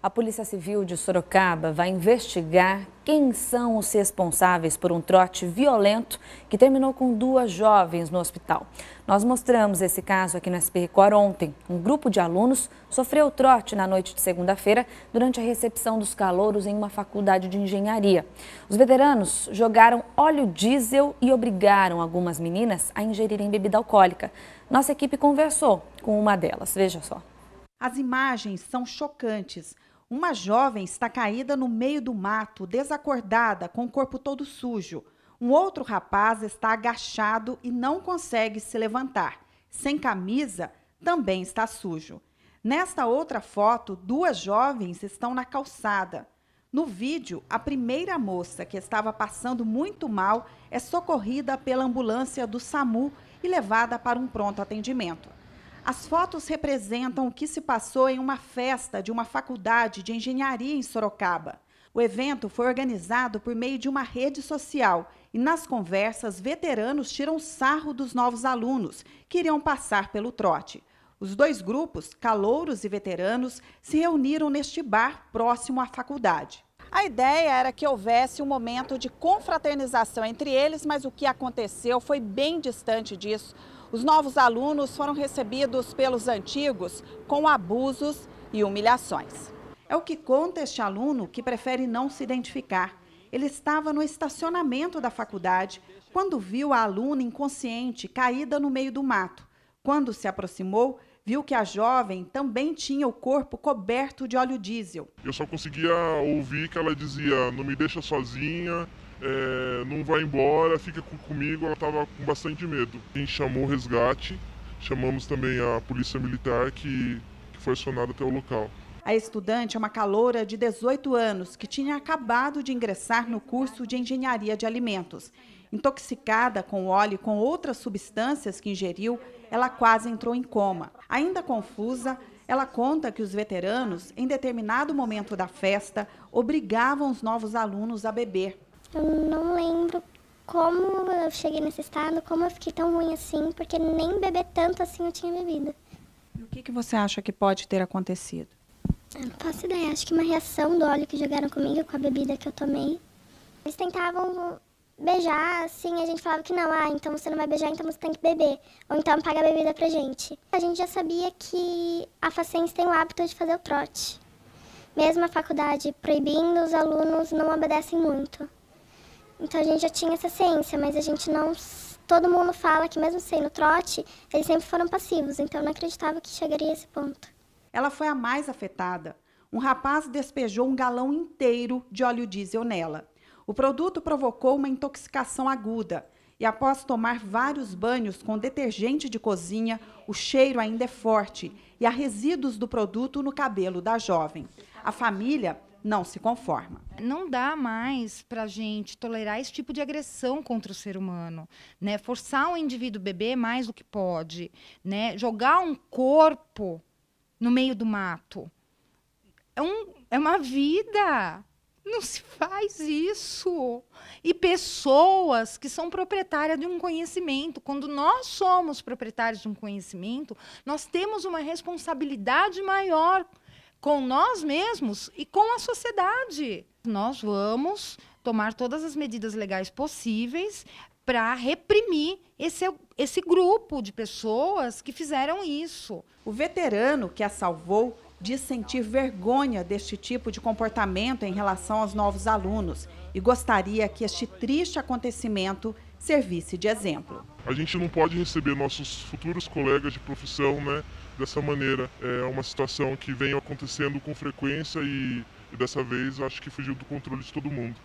A Polícia Civil de Sorocaba vai investigar quem são os responsáveis por um trote violento que terminou com duas jovens no hospital. Nós mostramos esse caso aqui no SP Record ontem. Um grupo de alunos sofreu trote na noite de segunda-feira durante a recepção dos calouros em uma faculdade de engenharia. Os veteranos jogaram óleo diesel e obrigaram algumas meninas a ingerirem bebida alcoólica. Nossa equipe conversou com uma delas. Veja só. As imagens são chocantes. Uma jovem está caída no meio do mato, desacordada, com o corpo todo sujo. Um outro rapaz está agachado e não consegue se levantar. Sem camisa, também está sujo. Nesta outra foto, duas jovens estão na calçada. No vídeo, a primeira moça, que estava passando muito mal, é socorrida pela ambulância do SAMU e levada para um pronto atendimento. As fotos representam o que se passou em uma festa de uma faculdade de engenharia em Sorocaba. O evento foi organizado por meio de uma rede social e nas conversas, veteranos tiram sarro dos novos alunos que iriam passar pelo trote. Os dois grupos, calouros e veteranos, se reuniram neste bar próximo à faculdade. A ideia era que houvesse um momento de confraternização entre eles, mas o que aconteceu foi bem distante disso. Os novos alunos foram recebidos pelos antigos com abusos e humilhações. É o que conta este aluno que prefere não se identificar. Ele estava no estacionamento da faculdade quando viu a aluna inconsciente caída no meio do mato. Quando se aproximou, viu que a jovem também tinha o corpo coberto de óleo diesel. Eu só conseguia ouvir que ela dizia: "Não me deixa sozinha, é, não vai embora, fica comigo. Ela estava com bastante medo. A gente chamou o resgate, chamamos também a polícia militar que, que foi acionada até o local. A estudante é uma caloura de 18 anos que tinha acabado de ingressar no curso de engenharia de alimentos. Intoxicada com óleo e com outras substâncias que ingeriu, ela quase entrou em coma. Ainda confusa, ela conta que os veteranos, em determinado momento da festa, obrigavam os novos alunos a beber. Eu não lembro como eu cheguei nesse estado, como eu fiquei tão ruim assim, porque nem beber tanto assim eu tinha bebido. E o que, que você acha que pode ter acontecido? Eu não faço ideia. Acho que uma reação do óleo que jogaram comigo, com a bebida que eu tomei. Eles tentavam beijar, assim, a gente falava que não, ah, então você não vai beijar, então você tem que beber. Ou então paga a bebida pra gente. A gente já sabia que a facência tem o hábito de fazer o trote. Mesmo a faculdade proibindo, os alunos não obedecem muito. Então a gente já tinha essa ciência, mas a gente não. Todo mundo fala que, mesmo sendo trote, eles sempre foram passivos, então não acreditava que chegaria a esse ponto. Ela foi a mais afetada. Um rapaz despejou um galão inteiro de óleo diesel nela. O produto provocou uma intoxicação aguda e, após tomar vários banhos com detergente de cozinha, o cheiro ainda é forte e há resíduos do produto no cabelo da jovem. A família não se conforma. Não dá mais para gente tolerar esse tipo de agressão contra o ser humano, né? Forçar o indivíduo a beber mais do que pode, né? Jogar um corpo no meio do mato é, um, é uma vida. Não se faz isso. E pessoas que são proprietárias de um conhecimento. Quando nós somos proprietários de um conhecimento, nós temos uma responsabilidade maior com nós mesmos e com a sociedade. Nós vamos tomar todas as medidas legais possíveis para reprimir esse, esse grupo de pessoas que fizeram isso. O veterano que a salvou diz sentir vergonha deste tipo de comportamento em relação aos novos alunos e gostaria que este triste acontecimento servisse de exemplo. A gente não pode receber nossos futuros colegas de profissão né, dessa maneira. É uma situação que vem acontecendo com frequência e, e dessa vez acho que fugiu do controle de todo mundo.